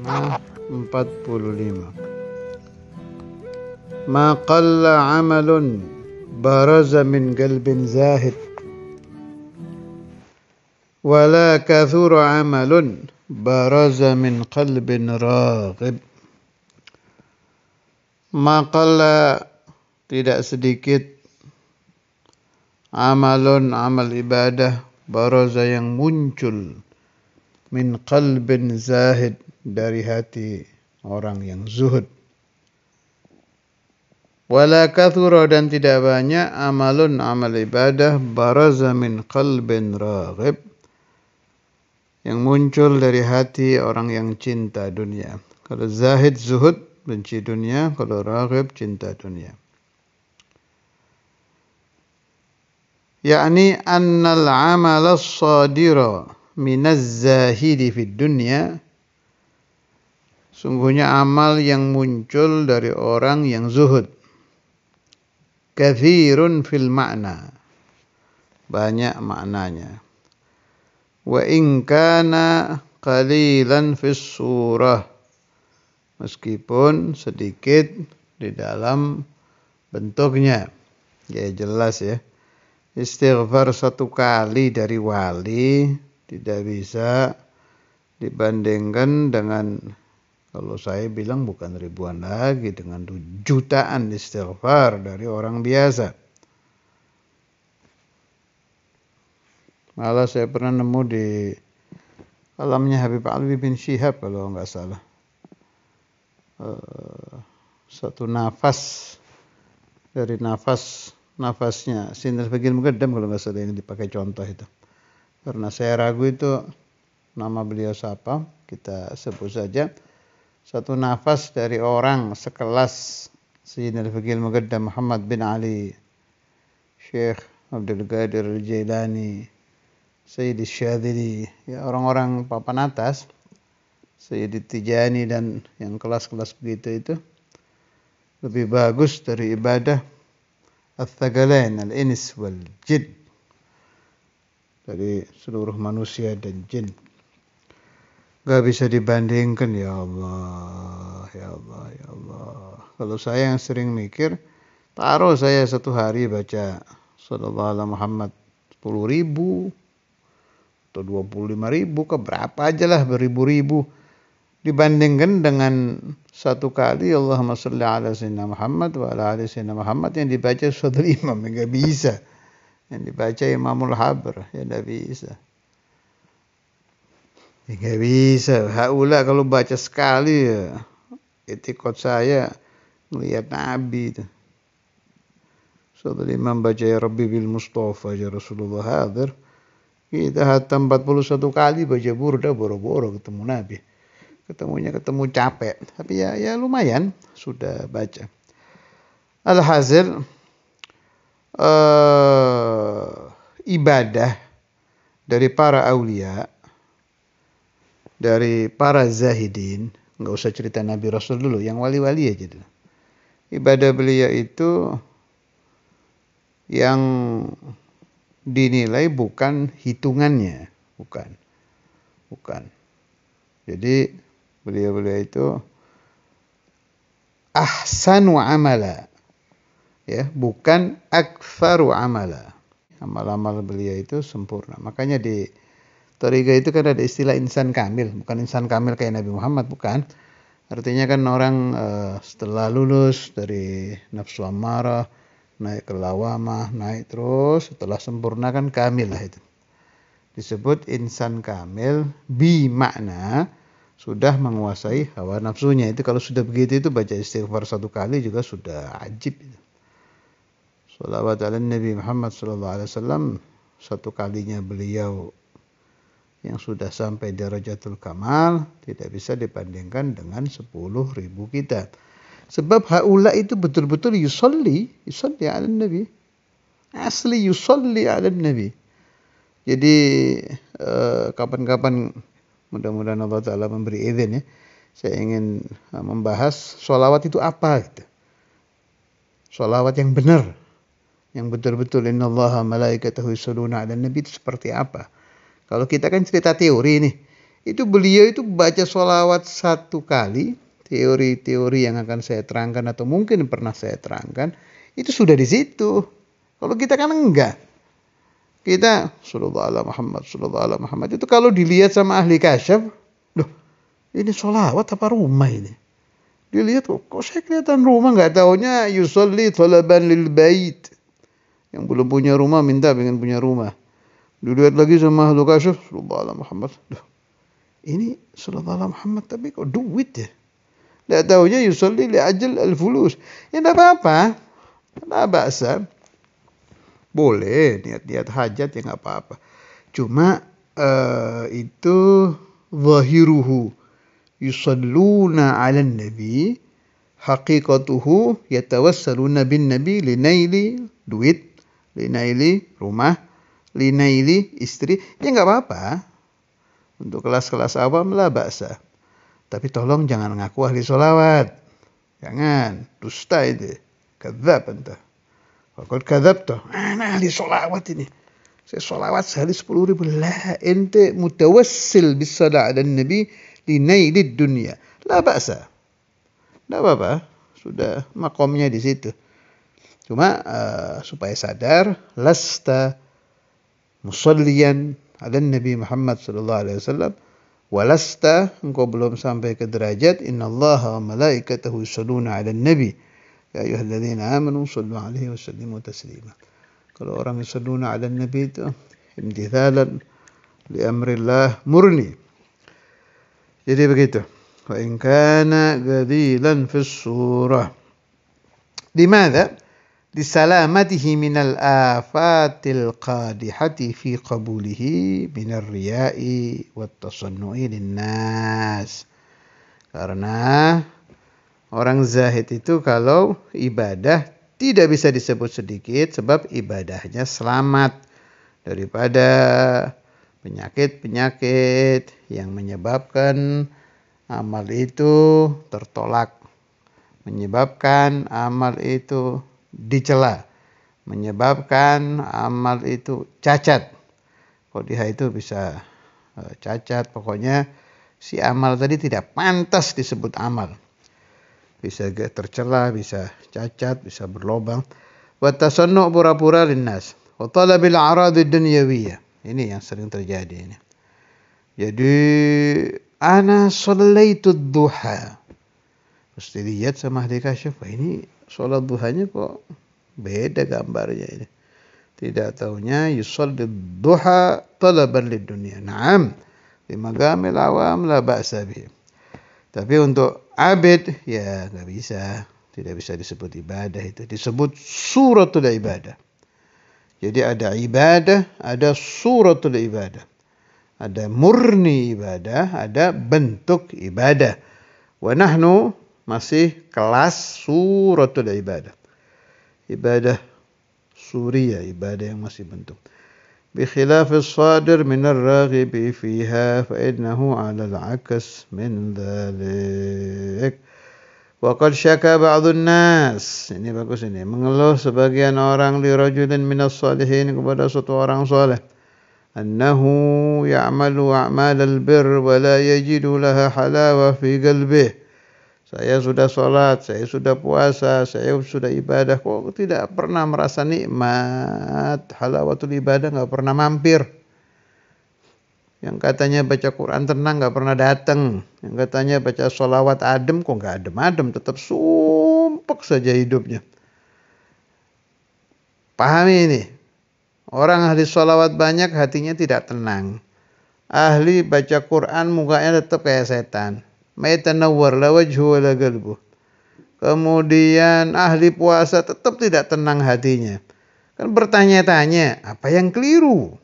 setengah 45 ma qalla amalun baraza min galbin zahid wala kathura amalun baraza min qalbin raghib qalla tidak sedikit amalun amal ibadah baraza yang muncul min qalbin zahid dari hati orang yang zuhud. Wala kathura dan tidak banyak amalun amal ibadah baraza min qalbin raghib yang muncul dari hati orang yang cinta dunia. Kalau zahid zuhud benci dunia, kalau raghib cinta dunia. yakni annal as sadira minaz zahidi fit dunya sungguhnya amal yang muncul dari orang yang zuhud kathirun fil makna banyak maknanya wa in kana qalilan fis surah meskipun sedikit di dalam bentuknya ya jelas ya istighfar satu kali dari wali tidak bisa dibandingkan dengan kalau saya bilang bukan ribuan lagi dengan jutaan istighfar dari orang biasa. Malah saya pernah nemu di alamnya Habib Alwi bin Syihab kalau nggak salah. Uh, satu nafas dari nafas nafasnya sinar begini mungkin kalau nggak salah yang dipakai contoh itu karena saya ragu itu nama beliau siapa kita sebut saja satu nafas dari orang sekelas Sayyidina Al-Fakil Mugadda Muhammad bin Ali Syekh Abdul Qadir Al-Jailani Sayyid Syadili ya orang-orang papan atas Sayyid Tijani dan yang kelas-kelas begitu itu lebih bagus dari ibadah al-thagalain al-inis wal-jid dari seluruh manusia dan jin. Gak bisa dibandingkan ya Allah, ya Allah, ya Allah. Kalau saya yang sering mikir, taruh saya satu hari baca Sallallahu Alaihi Muhammad 10 ribu atau 25 ribu ke berapa aja lah beribu-ribu dibandingkan dengan satu kali Allahumma salli ala sayyidina Muhammad wa ala ali sayyidina Muhammad yang dibaca Saudara Imam nggak bisa yang dibaca Imamul Habr ya tidak bisa tidak ya, bisa haula kalau baca sekali ya etikot saya melihat Nabi itu Saudara Imam baca ya Rabbi bil Mustafa ya Rasulullah hadir kita hatta 41 kali baca burda boro-boro ketemu Nabi ketemunya ketemu capek tapi ya ya lumayan sudah baca al hazir eh, ibadah dari para aulia, dari para zahidin, nggak usah cerita Nabi Rasul dulu, yang wali-wali aja dulu. Ibadah beliau itu yang dinilai bukan hitungannya, bukan. Bukan. Jadi beliau-beliau itu ahsanu amala. Ya, bukan akfaru amala amal-amal beliau itu sempurna makanya di Toriga itu kan ada istilah insan kamil bukan insan kamil kayak Nabi Muhammad bukan artinya kan orang uh, setelah lulus dari nafsu amarah naik ke lawamah naik terus setelah sempurna kan kamil lah itu disebut insan kamil bi makna sudah menguasai hawa nafsunya itu kalau sudah begitu itu baca istighfar satu kali juga sudah ajib Gitu. Salawat ala Nabi Muhammad sallallahu alaihi wasallam satu kalinya beliau yang sudah sampai darajatul kamal tidak bisa dibandingkan dengan 10.000 kita. Sebab haula itu betul-betul yusolli, yusolli ala Nabi. Asli yusolli ala Nabi. Jadi eh, kapan-kapan mudah-mudahan Allah Ta'ala memberi izin ya. Saya ingin eh, membahas solawat itu apa gitu. Sholawat yang benar yang betul-betul innallaha malaikatahu yusholluna ala nabi itu seperti apa. Kalau kita kan cerita teori nih. Itu beliau itu baca sholawat satu kali, teori-teori yang akan saya terangkan atau mungkin pernah saya terangkan, itu sudah di situ. Kalau kita kan enggak. Kita sallallahu ala Muhammad, sallallahu ala Muhammad itu kalau dilihat sama ahli kasyaf, loh, ini sholawat apa rumah ini? Dilihat kok, kok saya kelihatan rumah nggak taunya yusolli talaban lil bait. Yang belum punya rumah minta pengen punya rumah. Dilihat lagi sama ahlu kasyuf, Allah Muhammad. Duh, ini sallallahu Muhammad tapi kok duit ya? Tidak tahu aja yusalli li'ajil al-fulus. Ya tidak apa-apa. Tidak baksa. Boleh niat-niat hajat ya nggak apa-apa. Cuma uh, itu zahiruhu yusalluna 'ala nabi haqiqatuhu yatawassaluna bin nabi linaili duit Linaili rumah, linaili istri. Ya nggak apa-apa. Untuk kelas-kelas awam lah baksa. Tapi tolong jangan ngaku ahli solawat. Jangan. Dusta itu. Kedap entah. Kalau kedap toh. Mana ahli solawat ini? Saya solawat sehari sepuluh ribu. Lah ente mutawassil bisada dan Nabi linaili dunia. Lah baksa. Nggak apa-apa. Sudah makomnya di situ. Cuma uh, supaya sadar, lasta musallian ala Nabi Muhammad sallallahu alaihi wasallam walasta engkau belum sampai ke derajat innallaha wa malaikatahu yusalluna ala nabi ya ayyuhalladzina amanu sallu alaihi wa sallimu taslima kalau orang yusalluna ala nabi itu imtithalan li amrillah murni jadi begitu wa in kana gadilan fis surah limadha lisalamatihi minal afatil qadihati fi qabulihi minar riya'i wat tasannu'i karena orang zahid itu kalau ibadah tidak bisa disebut sedikit sebab ibadahnya selamat daripada penyakit-penyakit yang menyebabkan amal itu tertolak menyebabkan amal itu dicela, menyebabkan amal itu cacat. kok dia itu bisa e, cacat, pokoknya si amal tadi tidak pantas disebut amal. Bisa tercela, bisa cacat, bisa berlobang. Watasannu pura-pura linnas. Wa talabil dunyawiyah. Ini yang sering terjadi ini. Jadi ana sallaitu duha. Mesti lihat sama ahli kasyaf. Ini sholat duhanya kok beda gambarnya ini. Tidak tahunya yusalli duha talaban lid dunia. Naam. Di magamil awam la ba'sa bi. Tapi untuk abid ya nggak bisa. Tidak bisa disebut ibadah itu. Disebut suratul ibadah. Jadi ada ibadah, ada suratul ibadah. Ada murni ibadah, ada bentuk ibadah. Wa nahnu masih kelas suratul ibadah. Ibadah suria ibadah yang masih bentuk. بخلاف الصادر من الراغب فيها فإنه على العكس من ذلك وقد syaka بعض الناس ini bagus ini mengeluh sebagian orang li rajulin as salihin kepada satu orang saleh annahu ya'malu a'mal al bir wa la yajidu laha halawa fi qalbihi saya sudah sholat, saya sudah puasa, saya sudah ibadah. Kok tidak pernah merasa nikmat? Halawatul ibadah nggak pernah mampir. Yang katanya baca Quran tenang nggak pernah datang. Yang katanya baca sholawat adem kok nggak adem-adem. Tetap sumpek saja hidupnya. Pahami ini. Orang ahli sholawat banyak hatinya tidak tenang. Ahli baca Quran mukanya tetap kayak setan la wajhu wa la Kemudian ahli puasa tetap tidak tenang hatinya. Kan bertanya-tanya, apa yang keliru?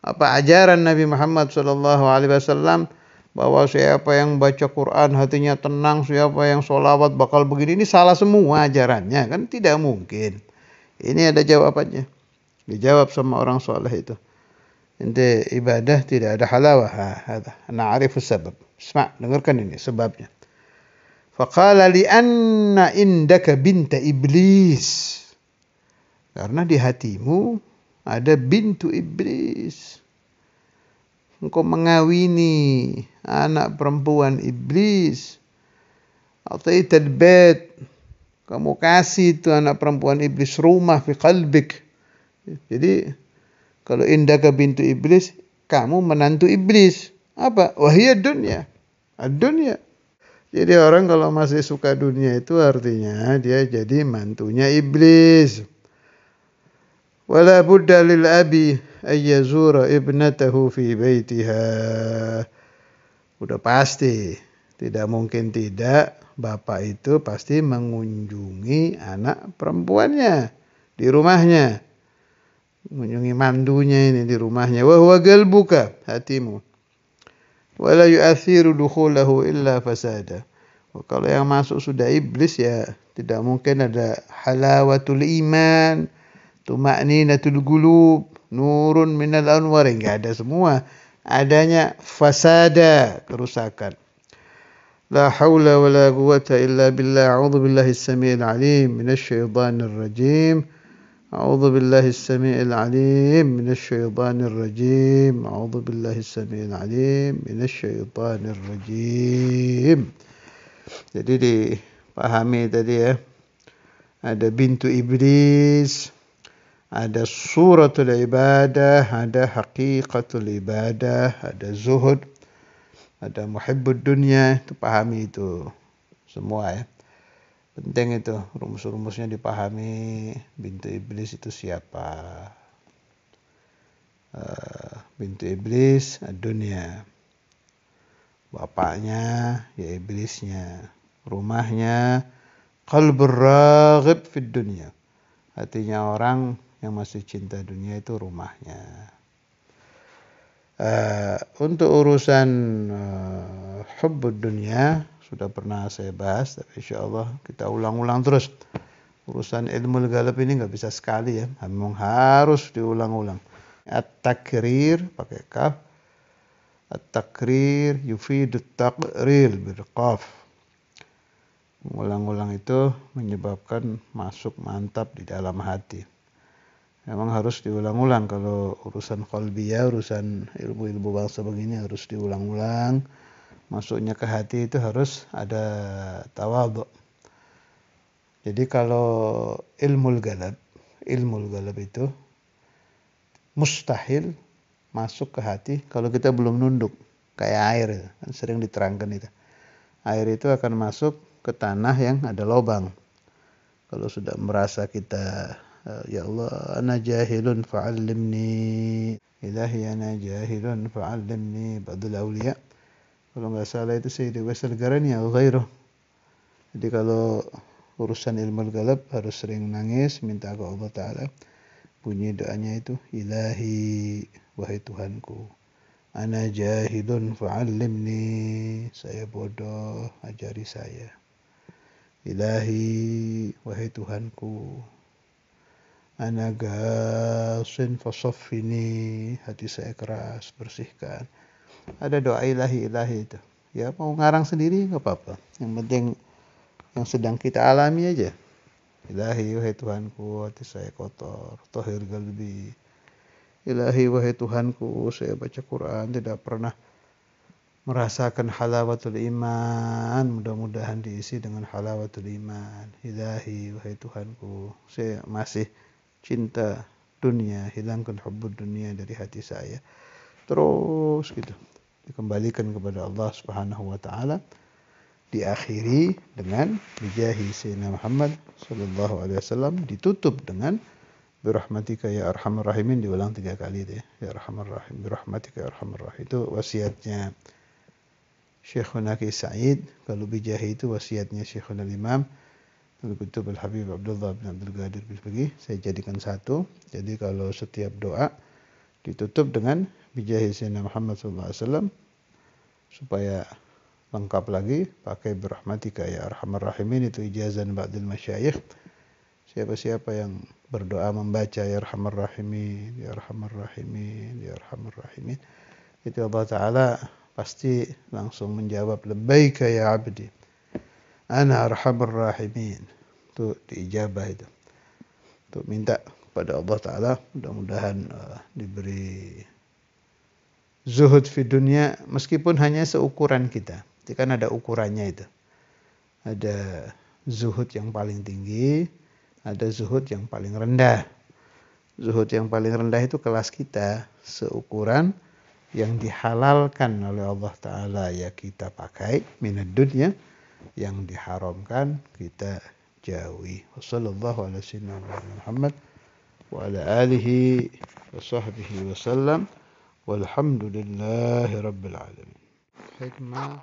Apa ajaran Nabi Muhammad SAW bahwa siapa yang baca Quran hatinya tenang, siapa yang sholawat bakal begini. Ini salah semua ajarannya, kan tidak mungkin. Ini ada jawabannya. Dijawab sama orang soleh itu ente ibadah tidak ada halawah hada na'rifu sabab isma dengarkan ini sebabnya faqala li anna indaka iblis karena di hatimu ada bintu iblis engkau mengawini anak perempuan iblis atau bed kamu kasih itu anak perempuan iblis rumah di kalbik. jadi kalau indaka bintu iblis, kamu menantu iblis. Apa? Wahia dunia. Dunia. Jadi orang kalau masih suka dunia itu artinya dia jadi mantunya iblis. Wala dalil lil abi ayyazura ibnatahu fi baitiha. Udah pasti, tidak mungkin tidak bapak itu pasti mengunjungi anak perempuannya di rumahnya mengunjungi mandunya ini di rumahnya wa huwa qalbuka hatimu wala yu'athiru dukhulahu illa fasada kalau yang masuk sudah iblis ya tidak mungkin ada halawatul iman tumaninatul qulub nurun minal anwar enggak ada semua adanya fasada kerusakan la haula wala quwata illa billah a'udzu billahi as-samii'il 'aliim minasy syaithaanir rajiim أعوذ بالله السميع العليم من الشيطان الرجيم أعوذ بالله السميع العليم من الشيطان الرجيم jadi dipahami tadi ya ada bintu iblis ada suratul ibadah ada hakikatul ibadah ada zuhud ada muhibbud dunia itu pahami itu semua ya penting itu rumus-rumusnya dipahami bintu iblis itu siapa eh, bintu iblis dunia bapaknya ya iblisnya rumahnya qalbur ragib fid dunia hatinya orang yang masih cinta dunia itu rumahnya Uh, untuk urusan uh, hubbud dunia sudah pernah saya bahas tapi insya Allah kita ulang-ulang terus urusan ilmu galap ini nggak bisa sekali ya memang harus diulang-ulang at-takrir pakai kaf at-takrir yufidu takrir bil ulang ulang itu menyebabkan masuk mantap di dalam hati memang harus diulang-ulang kalau urusan kolbia urusan ilmu-ilmu bangsa begini harus diulang-ulang masuknya ke hati itu harus ada tawadhu jadi kalau ilmu galab ilmu galab itu mustahil masuk ke hati kalau kita belum nunduk kayak air kan sering diterangkan itu air itu akan masuk ke tanah yang ada lobang kalau sudah merasa kita Eh, ya Allah ana jahilun fa'allimni ilahi ana jahilun fa'allimni ba'dul awliya kalau nggak salah itu Sayyidi Wessel Garani ya ghairuh jadi kalau urusan ilmu galab harus sering nangis minta ke Allah Ta'ala bunyi doanya itu ilahi wahai Tuhanku ana jahilun fa'allimni saya bodoh ajari saya ilahi wahai Tuhanku Ana gasin fasofini hati saya keras bersihkan. Ada doa ilahi ilahi itu. Ya mau ngarang sendiri nggak apa-apa. Yang penting yang sedang kita alami aja. Ilahi wahai Tuhanku hati saya kotor, tohir galbi. Ilahi wahai Tuhanku saya baca Quran tidak pernah merasakan halawatul iman mudah-mudahan diisi dengan halawatul iman ilahi wahai Tuhanku saya masih cinta dunia, hilangkan hubbud dunia dari hati saya. Terus gitu. Dikembalikan kepada Allah Subhanahu wa taala. Diakhiri dengan bijahi Sayyidina Muhammad sallallahu alaihi wasallam ditutup dengan birahmatika ya arhamar rahimin diulang tiga kali deh ya. ya arhamar rahim birahmatika ya arhamar rahim itu wasiatnya Syekhuna Sa'id kalau bijahi itu wasiatnya Syekhuna Imam Begitu Habib Abdullah bin Abdul Ghadir bin Fagih, saya jadikan satu. Jadi kalau setiap doa ditutup dengan bijahi Sayyidina Muhammad SAW supaya lengkap lagi pakai berahmatika ya arhamar rahimin itu ijazan ba'dil masyayikh siapa-siapa yang berdoa membaca ya arhamar rahimin ya arhamar rahimin ya arhamar rahimin itu Allah taala pasti langsung menjawab lebaika ya abdi Ana arhamur rahimin. Itu diijabah itu. Untuk minta kepada Allah Ta'ala mudah-mudahan uh, diberi zuhud di dunia meskipun hanya seukuran kita. Itu kan ada ukurannya itu. Ada zuhud yang paling tinggi, ada zuhud yang paling rendah. Zuhud yang paling rendah itu kelas kita seukuran yang dihalalkan oleh Allah Ta'ala ya kita pakai minat dunia yang diharamkan kita jauhi. Wassallallahu ala sayyidina Muhammad wa ala alihi wa sahbihi wa sallam. Walhamdulillahi rabbil alamin. Hikmah